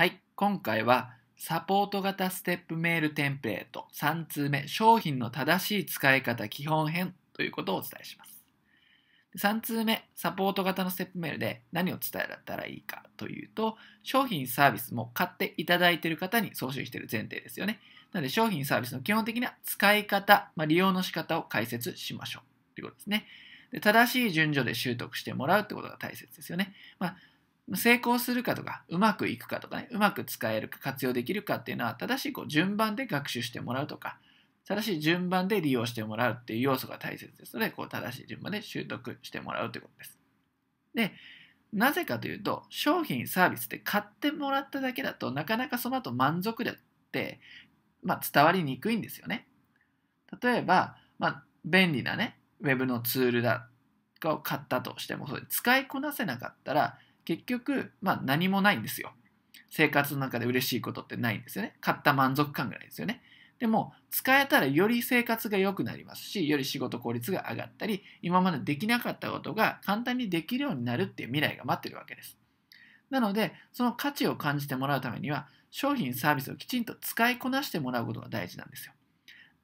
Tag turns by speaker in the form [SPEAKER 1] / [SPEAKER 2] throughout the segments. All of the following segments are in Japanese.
[SPEAKER 1] はい、今回はサポート型ステップメールテンプレート3通目商品の正しい使い方基本編ということをお伝えします。3通目サポート型のステップメールで何を伝えたらいいかというと商品サービスも買っていただいている方に送信している前提ですよね。なので商品サービスの基本的な使い方、まあ、利用の仕方を解説しましょうということですね。で正しい順序で習得してもらうってことが大切ですよね。まあ、成功するかとか、うまくいくかとかね、うまく使えるか、活用できるかっていうのは、正しいこう順番で学習してもらうとか、正しい順番で利用してもらうっていう要素が大切ですので、こう正しい順番で習得してもらうということです。で、なぜかというと、商品、サービスで買ってもらっただけだとなかなかその後満足でって、まあ、伝わりにくいんですよね。例えば、まあ、便利なね、ウェブのツールだを買ったとしても、それ使いこなせなかったら、結局、まあ、何もないんですよ。生活の中で嬉しいことってないんですよね。買った満足感ぐらいですよね。でも、使えたらより生活が良くなりますし、より仕事効率が上がったり、今までできなかったことが簡単にできるようになるっていう未来が待ってるわけです。なので、その価値を感じてもらうためには、商品サービスをきちんと使いこなしてもらうことが大事なんですよ。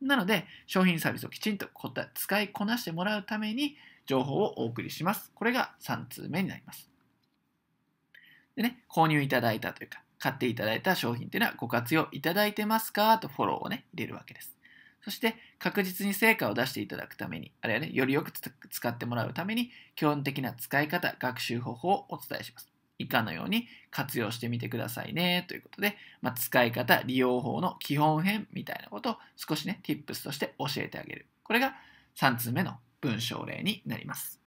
[SPEAKER 1] なので、商品サービスをきちんと使いこなしてもらうために、情報をお送りします。これが3通目になります。でね、購入いただいたというか、買っていただいた商品というのはご活用いただいてますかとフォローをね、入れるわけです。そして確実に成果を出していただくために、あるいはね、よりよく使ってもらうために、基本的な使い方、学習方法をお伝えします。以下のように活用してみてくださいねということで、まあ、使い方、利用法の基本編みたいなことを少しね、tips として教えてあげる。これが3つ目の文章例になります。